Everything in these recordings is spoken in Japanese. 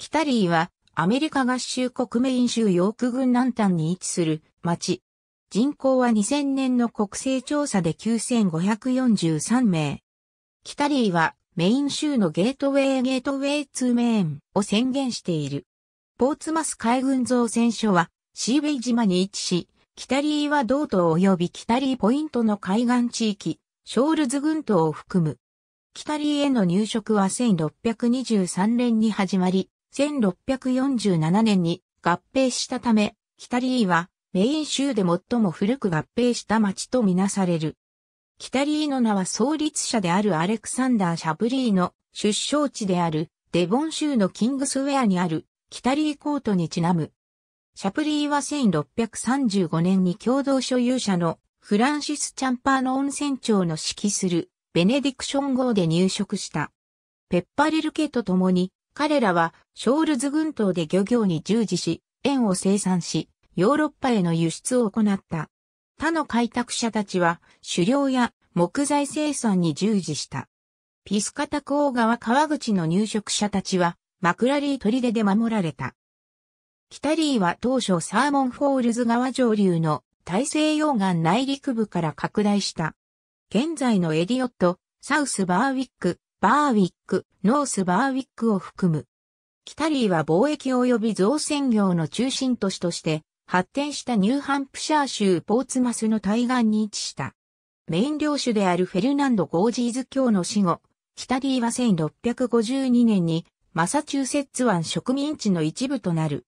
キタリーはアメリカ合衆国メイン州ヨーク郡南端に位置する町。人口は2000年の国勢調査で9543名。キタリーはメイン州のゲートウェイゲートウェイツーメーンを宣言している。ポーツマス海軍造船所はシーベイ島に位置し、キタリーは道東及びキタリーポイントの海岸地域、ショールズ群島を含む。キタリーへの入植は1623年に始まり、1647年に合併したため、キタリーはメイン州で最も古く合併した町とみなされる。キタリーの名は創立者であるアレクサンダー・シャブリーの出生地であるデボン州のキングスウェアにあるキタリーコートにちなむ。シャプリーは1635年に共同所有者のフランシス・チャンパーの温泉町の指揮するベネディクション号で入植した。ペッパリル家と共に彼らはショールズ群島で漁業に従事し、塩を生産し、ヨーロッパへの輸出を行った。他の開拓者たちは狩猟や木材生産に従事した。ピスカタクー川川口の入植者たちはマクラリー砦で守られた。キタリーは当初サーモンフォールズ川上流の大西洋岸内陸部から拡大した。現在のエリオット、サウスバーウィック、バーウィック、ノースバーウィックを含む。キタリーは貿易及び造船業の中心都市として発展したニューハンプシャー州ポーツマスの対岸に位置した。メイン領主であるフェルナンド・ゴージーズ教の死後、キタリーは1652年にマサチューセッツ湾植民地の一部となる。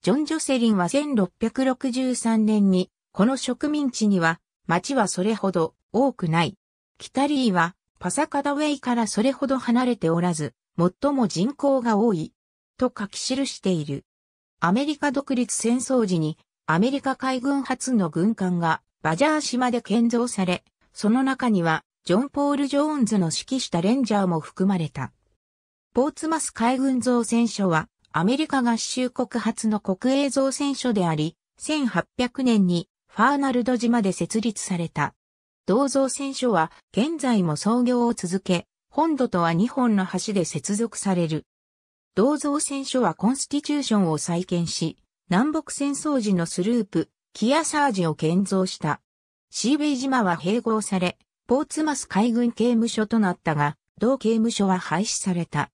ジョン・ジョセリンは1663年に、この植民地には、町はそれほど多くない。キタリーはパサカダウェイからそれほど離れておらず、最も人口が多い、と書き記している。アメリカ独立戦争時に、アメリカ海軍初の軍艦がバジャー島で建造され、その中には、ジョン・ポール・ジョーンズの指揮したレンジャーも含まれた。ポーツマス海軍造船所は、アメリカ合衆国初の国営造船所であり、1800年にファーナルド島で設立された。銅像船所は現在も操業を続け、本土とは2本の橋で接続される。銅像船所はコンスティチューションを再建し、南北戦争時のスループ、キアサージを建造した。シーベイ島は併合され、ポーツマス海軍刑務所となったが、同刑務所は廃止された。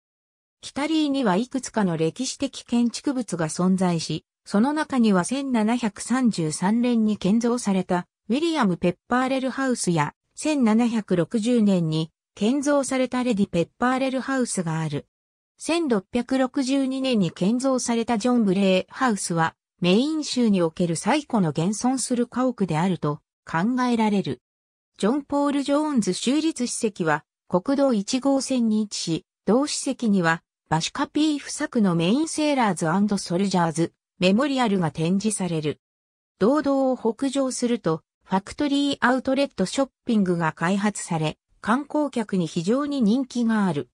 北リーにはいくつかの歴史的建築物が存在し、その中には1733年に建造されたウィリアム・ペッパーレルハウスや1760年に建造されたレディ・ペッパーレルハウスがある。1662年に建造されたジョン・ブレーハウスはメイン州における最古の現存する家屋であると考えられる。ジョン・ポール・ジョーンズ州立史跡は国道1号線に位置し、同史跡にはバシュカピーフ作のメインセーラーズソルジャーズメモリアルが展示される。堂々を北上するとファクトリーアウトレットショッピングが開発され、観光客に非常に人気がある。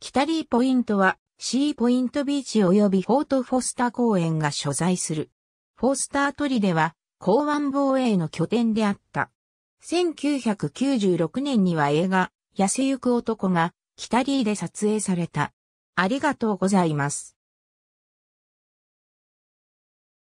キタリーポイントは、シーポイントビーチ及びフォートフォスター公園が所在する。フォスタートリでは、港湾防衛の拠点であった。1996年には映画、痩せゆく男が、キタリーで撮影された。ありがとうございます。